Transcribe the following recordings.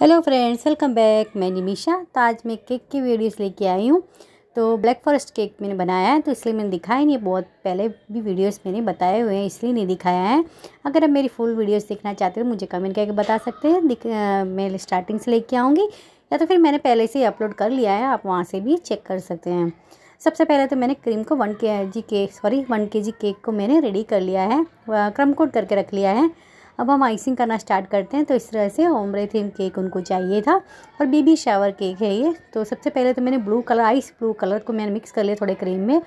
hello friends welcome back मैं निमिशा तो आज मैं केक की वीडियोस लेके आई हूँ तो ब्लैक फॉरेस्ट केक मैंने बनाया है तो इसलिए मैंने दिखाया नहीं बहुत पहले भी वीडियोस मैंने बताए हुए हैं इसलिए नहीं दिखाया है अगर आप मेरी फुल वीडियोस देखना चाहते हो तो मुझे कमेंट करके बता सकते हैं मैं स्टार्टिंग से लेके आऊँगी या तो फिर मैंने पहले से अपलोड कर लिया है आप वहाँ से भी चेक कर सकते हैं सबसे पहले तो मैंने क्रीम को वन के जी केक सॉरी वन के जी केक को मैंने रेडी कर लिया है क्रम कोट करके रख लिया है अब हम आइसिंग करना स्टार्ट करते हैं तो इस तरह से ओमरे थीम केक उनको चाहिए था और बेबी शावर केक है ये तो सबसे पहले तो मैंने blue colour ice blue colour को मैंने मिक्स कर लिया थोड़े क्रीम में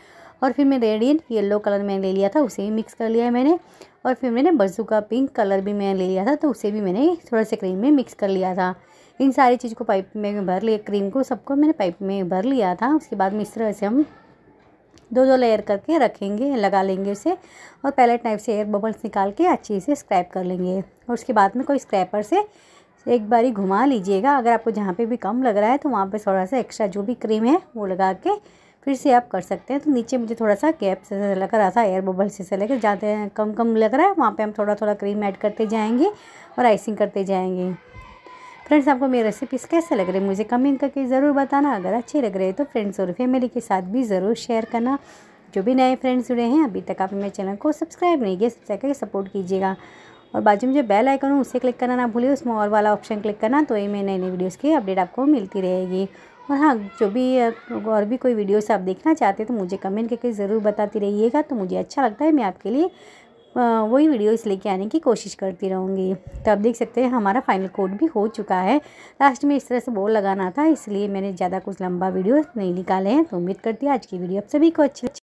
और फिर मैं रेडियंट येलो कलर मैंने ले लिया था उसे भी मिक्स कर लिया है मैंने और फिर मैंने बरसू का पिंक कलर भी मैंने ले लिया था तो उसे भी मैंने थोड़ा सा क्रीम में मिक्स कर लिया था इन सारी चीज़ को पाइप में भर लिया क्रीम को सबको मैंने पाइप में भर लिया था उसके बाद में इस तरह से हम दो दो लेयर करके रखेंगे लगा लेंगे उसे और पैलेट नाइफ से एयर बबल्स निकाल के अच्छे से स्क्रैप कर लेंगे और उसके बाद में कोई स्क्रैपर से एक बारी घुमा लीजिएगा अगर आपको जहाँ पे भी कम लग रहा है तो वहाँ पे थोड़ा सा एक्स्ट्रा जो भी क्रीम है वो लगा के फिर से आप कर सकते हैं तो नीचे मुझे थोड़ा सा गैप से लग रहा था एयर बबल से लेकर जाते हैं कम कम लग रहा है वहाँ पे हम थोड़ा थोड़ा क्रीम ऐड करते जाएंगे और आइसिंग करते जाएंगे फ्रेंड्स आपको मेरी रेसिपीज़ कैसे लग रही है मुझे कमेंट करके ज़रूर बताना अगर अच्छी लग रही है तो फ्रेंड्स और फैमिली के साथ भी ज़रूर शेयर करना जो भी नए फ्रेंड्स जुड़े हैं अभी तक आप मेरे चैनल को सब्सक्राइब नहीं किया सब्सक्राइब करके सपोर्ट कीजिएगा और बाजू में जो बेल आइकन हो उसे क्लिक करना ना भूलिए उसमें और वाला ऑप्शन क्लिक करना तो ये मैं नई नई वीडियोज़ की अपडेट आपको मिलती रहेगी और हाँ जो भी और भी कोई वीडियोस आप देखना चाहते हैं तो मुझे कमेंट करके ज़रूर बताती रहिएगा तो मुझे अच्छा लगता है मैं आपके लिए वही वीडियोस लेके आने की कोशिश करती रहूँगी तो आप देख सकते हैं हमारा फाइनल कोड भी हो चुका है लास्ट में इस तरह से बोल लगाना था इसलिए मैंने ज़्यादा कुछ लंबा वीडियो नहीं निकाले हैं तो उम्मीद करती है आज की वीडियो आप सभी को अच्छी